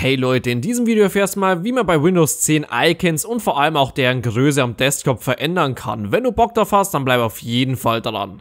Hey Leute, in diesem Video erfährst du mal, wie man bei Windows 10 Icons und vor allem auch deren Größe am Desktop verändern kann. Wenn du Bock drauf hast, dann bleib auf jeden Fall dran.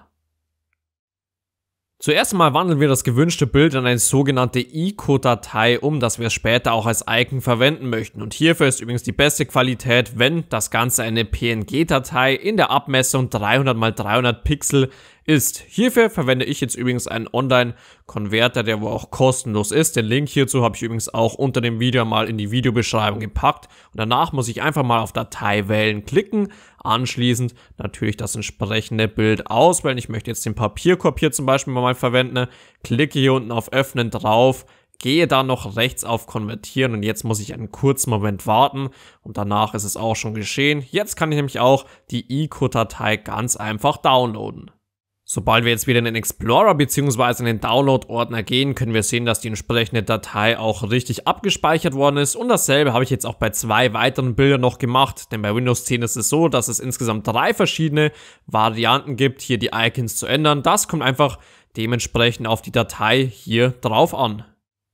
Zuerst einmal wandeln wir das gewünschte Bild in eine sogenannte ICO-Datei um, das wir später auch als Icon verwenden möchten. Und hierfür ist übrigens die beste Qualität, wenn das Ganze eine PNG-Datei in der Abmessung 300 x 300 Pixel ist. Hierfür verwende ich jetzt übrigens einen Online-Konverter, der aber auch kostenlos ist. Den Link hierzu habe ich übrigens auch unter dem Video mal in die Videobeschreibung gepackt. Und danach muss ich einfach mal auf Datei wählen klicken, anschließend natürlich das entsprechende Bild auswählen. Ich möchte jetzt den Papierkorb hier zum Beispiel mal verwenden, klicke hier unten auf Öffnen drauf, gehe dann noch rechts auf Konvertieren und jetzt muss ich einen kurzen Moment warten und danach ist es auch schon geschehen. Jetzt kann ich nämlich auch die ICO-Datei ganz einfach downloaden. Sobald wir jetzt wieder in den Explorer bzw. in den Download-Ordner gehen, können wir sehen, dass die entsprechende Datei auch richtig abgespeichert worden ist. Und dasselbe habe ich jetzt auch bei zwei weiteren Bildern noch gemacht, denn bei Windows 10 ist es so, dass es insgesamt drei verschiedene Varianten gibt, hier die Icons zu ändern. Das kommt einfach dementsprechend auf die Datei hier drauf an.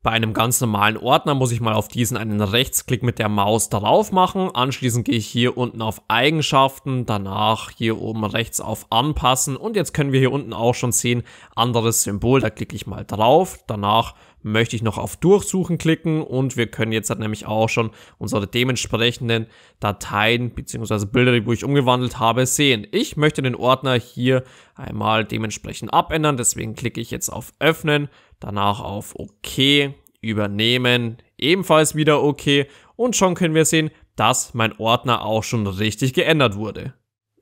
Bei einem ganz normalen Ordner muss ich mal auf diesen einen Rechtsklick mit der Maus drauf machen. Anschließend gehe ich hier unten auf Eigenschaften, danach hier oben rechts auf Anpassen und jetzt können wir hier unten auch schon sehen, anderes Symbol, da klicke ich mal drauf. Danach möchte ich noch auf Durchsuchen klicken und wir können jetzt halt nämlich auch schon unsere dementsprechenden Dateien bzw. Bilder, die ich umgewandelt habe, sehen. Ich möchte den Ordner hier einmal dementsprechend abändern, deswegen klicke ich jetzt auf Öffnen, danach auf OK, Übernehmen, ebenfalls wieder OK und schon können wir sehen, dass mein Ordner auch schon richtig geändert wurde.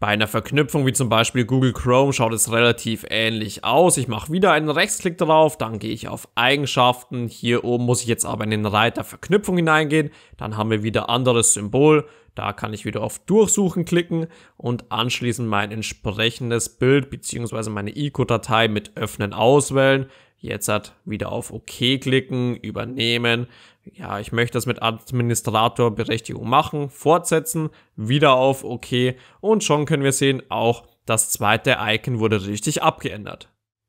Bei einer Verknüpfung wie zum Beispiel Google Chrome schaut es relativ ähnlich aus. Ich mache wieder einen Rechtsklick drauf, dann gehe ich auf Eigenschaften. Hier oben muss ich jetzt aber in den Reiter Verknüpfung hineingehen. Dann haben wir wieder anderes Symbol. Da kann ich wieder auf Durchsuchen klicken und anschließend mein entsprechendes Bild bzw. meine ICO-Datei mit Öffnen auswählen. Jetzt hat wieder auf OK klicken, übernehmen ja, ich möchte das mit Administratorberechtigung machen, fortsetzen, wieder auf OK und schon können wir sehen, auch das zweite Icon wurde richtig abgeändert.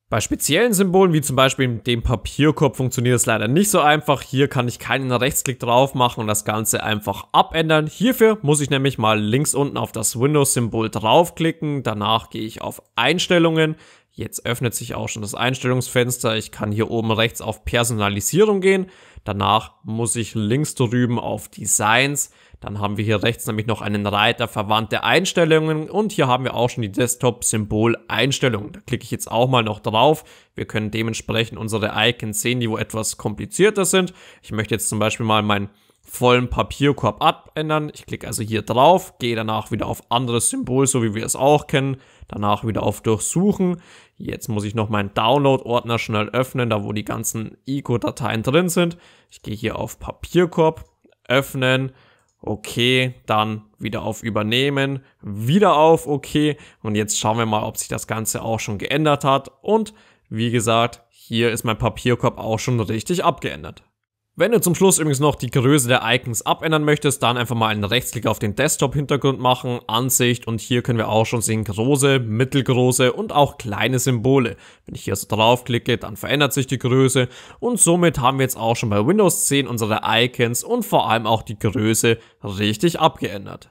Bei speziellen Symbolen wie zum Beispiel dem Papierkorb funktioniert es leider nicht so einfach. Hier kann ich keinen Rechtsklick drauf machen und das Ganze einfach abändern. Hierfür muss ich nämlich mal links unten auf das Windows-Symbol draufklicken. Danach gehe ich auf Einstellungen, Jetzt öffnet sich auch schon das Einstellungsfenster. Ich kann hier oben rechts auf Personalisierung gehen. Danach muss ich links drüben auf Designs. Dann haben wir hier rechts nämlich noch einen Reiter verwandte Einstellungen und hier haben wir auch schon die Desktop-Symbol Einstellungen. Da klicke ich jetzt auch mal noch drauf. Wir können dementsprechend unsere Icons sehen, die wo etwas komplizierter sind. Ich möchte jetzt zum Beispiel mal mein vollen Papierkorb abändern. Ich klicke also hier drauf, gehe danach wieder auf anderes Symbol, so wie wir es auch kennen. Danach wieder auf Durchsuchen. Jetzt muss ich noch meinen Download-Ordner schnell öffnen, da wo die ganzen ICO-Dateien drin sind. Ich gehe hier auf Papierkorb, öffnen, okay, dann wieder auf Übernehmen, wieder auf okay. Und jetzt schauen wir mal, ob sich das Ganze auch schon geändert hat. Und wie gesagt, hier ist mein Papierkorb auch schon richtig abgeändert. Wenn du zum Schluss übrigens noch die Größe der Icons abändern möchtest, dann einfach mal einen Rechtsklick auf den Desktop-Hintergrund machen, Ansicht und hier können wir auch schon sehen große, mittelgroße und auch kleine Symbole. Wenn ich hier so draufklicke, dann verändert sich die Größe und somit haben wir jetzt auch schon bei Windows 10 unsere Icons und vor allem auch die Größe richtig abgeändert.